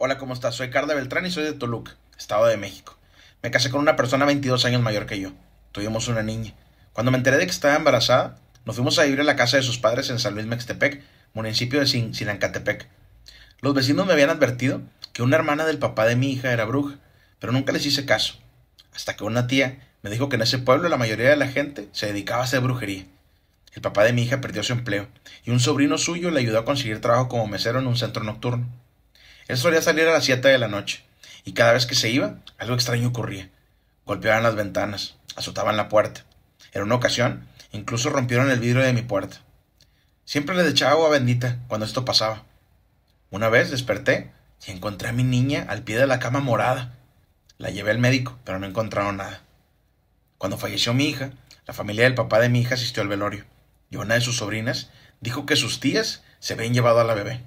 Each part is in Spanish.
Hola, ¿cómo estás? Soy Carla Beltrán y soy de Toluca, Estado de México. Me casé con una persona 22 años mayor que yo. Tuvimos una niña. Cuando me enteré de que estaba embarazada, nos fuimos a vivir a la casa de sus padres en San Luis Mextepec, municipio de Sin Los vecinos me habían advertido que una hermana del papá de mi hija era bruja, pero nunca les hice caso. Hasta que una tía me dijo que en ese pueblo la mayoría de la gente se dedicaba a hacer brujería. El papá de mi hija perdió su empleo y un sobrino suyo le ayudó a conseguir trabajo como mesero en un centro nocturno. Él solía salir a las siete de la noche, y cada vez que se iba, algo extraño ocurría. Golpeaban las ventanas, azotaban la puerta. En una ocasión, incluso rompieron el vidrio de mi puerta. Siempre le echaba agua bendita cuando esto pasaba. Una vez desperté y encontré a mi niña al pie de la cama morada. La llevé al médico, pero no encontraron nada. Cuando falleció mi hija, la familia del papá de mi hija asistió al velorio, y una de sus sobrinas dijo que sus tías se habían llevado a la bebé.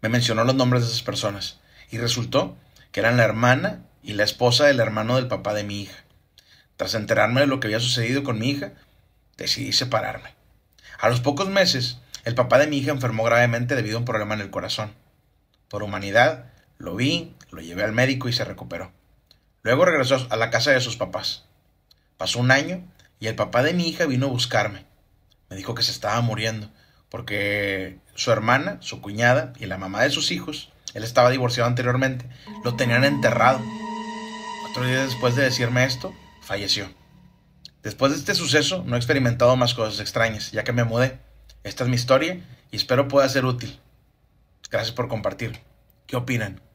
Me mencionó los nombres de esas personas y resultó que eran la hermana y la esposa del hermano del papá de mi hija. Tras enterarme de lo que había sucedido con mi hija, decidí separarme. A los pocos meses, el papá de mi hija enfermó gravemente debido a un problema en el corazón. Por humanidad, lo vi, lo llevé al médico y se recuperó. Luego regresó a la casa de sus papás. Pasó un año y el papá de mi hija vino a buscarme. Me dijo que se estaba muriendo porque su hermana, su cuñada y la mamá de sus hijos, él estaba divorciado anteriormente, lo tenían enterrado. Otro día después de decirme esto, falleció. Después de este suceso, no he experimentado más cosas extrañas, ya que me mudé. Esta es mi historia y espero pueda ser útil. Gracias por compartir. ¿Qué opinan?